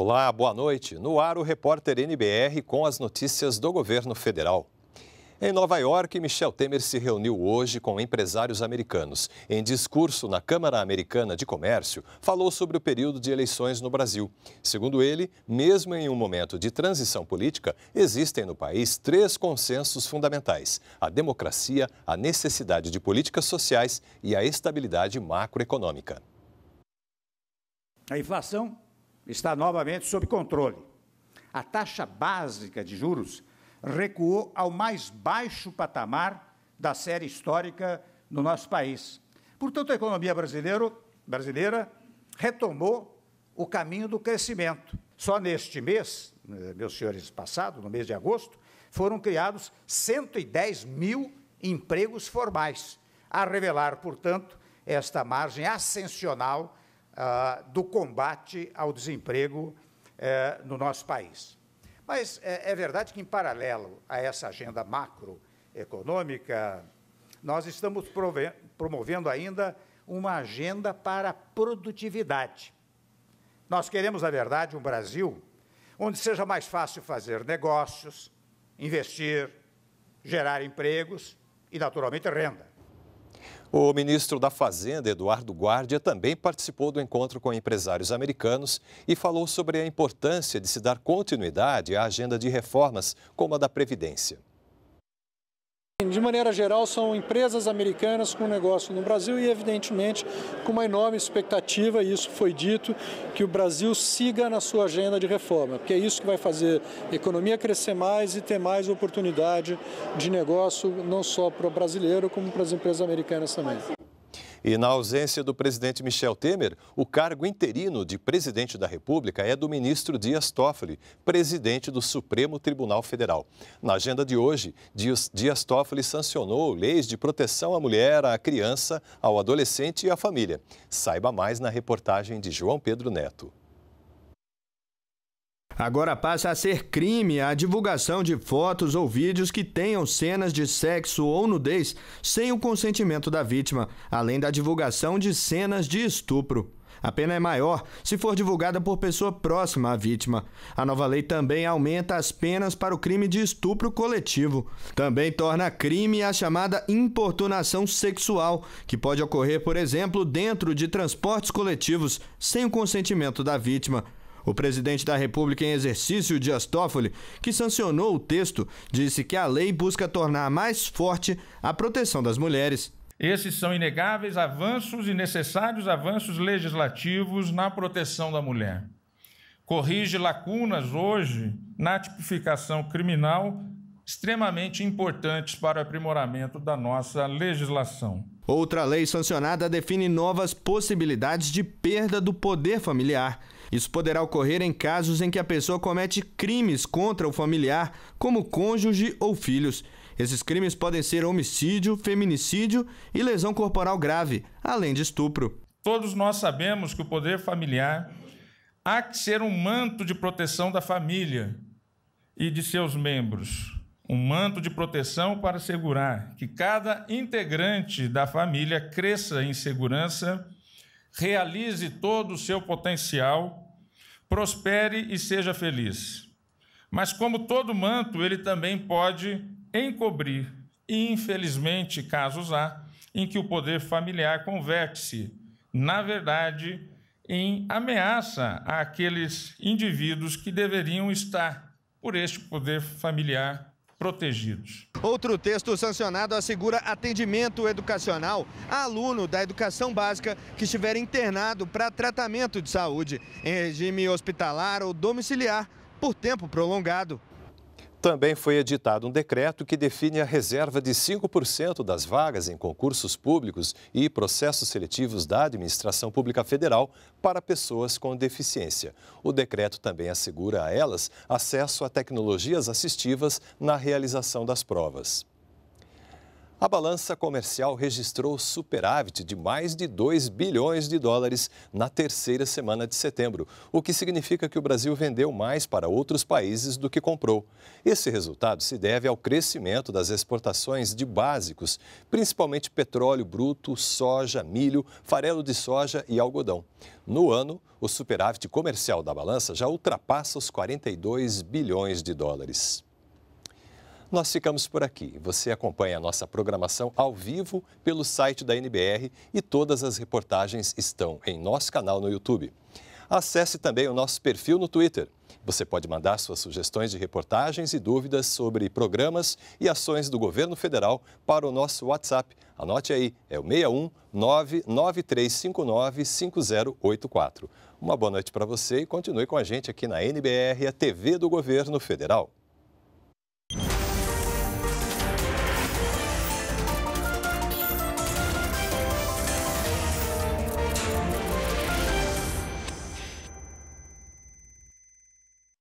Olá, boa noite. No ar, o repórter NBR com as notícias do governo federal. Em Nova York, Michel Temer se reuniu hoje com empresários americanos. Em discurso na Câmara Americana de Comércio, falou sobre o período de eleições no Brasil. Segundo ele, mesmo em um momento de transição política, existem no país três consensos fundamentais: a democracia, a necessidade de políticas sociais e a estabilidade macroeconômica. A inflação está novamente sob controle. A taxa básica de juros recuou ao mais baixo patamar da série histórica no nosso país. Portanto, a economia brasileira, brasileira retomou o caminho do crescimento. Só neste mês, eh, meus senhores, passado, no mês de agosto, foram criados 110 mil empregos formais, a revelar, portanto, esta margem ascensional ah, do combate ao desemprego eh, no nosso país. Mas é, é verdade que, em paralelo a essa agenda macroeconômica, nós estamos promovendo ainda uma agenda para a produtividade. Nós queremos, na verdade, um Brasil onde seja mais fácil fazer negócios, investir, gerar empregos e, naturalmente, renda. O ministro da Fazenda, Eduardo Guardia, também participou do encontro com empresários americanos e falou sobre a importância de se dar continuidade à agenda de reformas, como a da Previdência. De maneira geral, são empresas americanas com negócio no Brasil e, evidentemente, com uma enorme expectativa, e isso foi dito, que o Brasil siga na sua agenda de reforma, porque é isso que vai fazer a economia crescer mais e ter mais oportunidade de negócio, não só para o brasileiro, como para as empresas americanas também. E na ausência do presidente Michel Temer, o cargo interino de presidente da República é do ministro Dias Toffoli, presidente do Supremo Tribunal Federal. Na agenda de hoje, Dias Toffoli sancionou leis de proteção à mulher, à criança, ao adolescente e à família. Saiba mais na reportagem de João Pedro Neto. Agora passa a ser crime a divulgação de fotos ou vídeos que tenham cenas de sexo ou nudez sem o consentimento da vítima, além da divulgação de cenas de estupro. A pena é maior se for divulgada por pessoa próxima à vítima. A nova lei também aumenta as penas para o crime de estupro coletivo. Também torna crime a chamada importunação sexual, que pode ocorrer, por exemplo, dentro de transportes coletivos, sem o consentimento da vítima. O presidente da República em exercício, Dias Toffoli, que sancionou o texto, disse que a lei busca tornar mais forte a proteção das mulheres. Esses são inegáveis avanços e necessários avanços legislativos na proteção da mulher. Corrige lacunas hoje na tipificação criminal extremamente importantes para o aprimoramento da nossa legislação. Outra lei sancionada define novas possibilidades de perda do poder familiar. Isso poderá ocorrer em casos em que a pessoa comete crimes contra o familiar, como cônjuge ou filhos. Esses crimes podem ser homicídio, feminicídio e lesão corporal grave, além de estupro. Todos nós sabemos que o poder familiar há que ser um manto de proteção da família e de seus membros um manto de proteção para assegurar que cada integrante da família cresça em segurança, realize todo o seu potencial, prospere e seja feliz. Mas, como todo manto, ele também pode encobrir, infelizmente, casos há em que o poder familiar converte-se, na verdade, em ameaça àqueles indivíduos que deveriam estar por este poder familiar protegidos. Outro texto sancionado assegura atendimento educacional a aluno da educação básica que estiver internado para tratamento de saúde em regime hospitalar ou domiciliar por tempo prolongado. Também foi editado um decreto que define a reserva de 5% das vagas em concursos públicos e processos seletivos da Administração Pública Federal para pessoas com deficiência. O decreto também assegura a elas acesso a tecnologias assistivas na realização das provas. A balança comercial registrou superávit de mais de 2 bilhões de dólares na terceira semana de setembro, o que significa que o Brasil vendeu mais para outros países do que comprou. Esse resultado se deve ao crescimento das exportações de básicos, principalmente petróleo bruto, soja, milho, farelo de soja e algodão. No ano, o superávit comercial da balança já ultrapassa os 42 bilhões de dólares. Nós ficamos por aqui. Você acompanha a nossa programação ao vivo pelo site da NBR e todas as reportagens estão em nosso canal no YouTube. Acesse também o nosso perfil no Twitter. Você pode mandar suas sugestões de reportagens e dúvidas sobre programas e ações do governo federal para o nosso WhatsApp. Anote aí, é o 61 Uma boa noite para você e continue com a gente aqui na NBR, a TV do Governo Federal.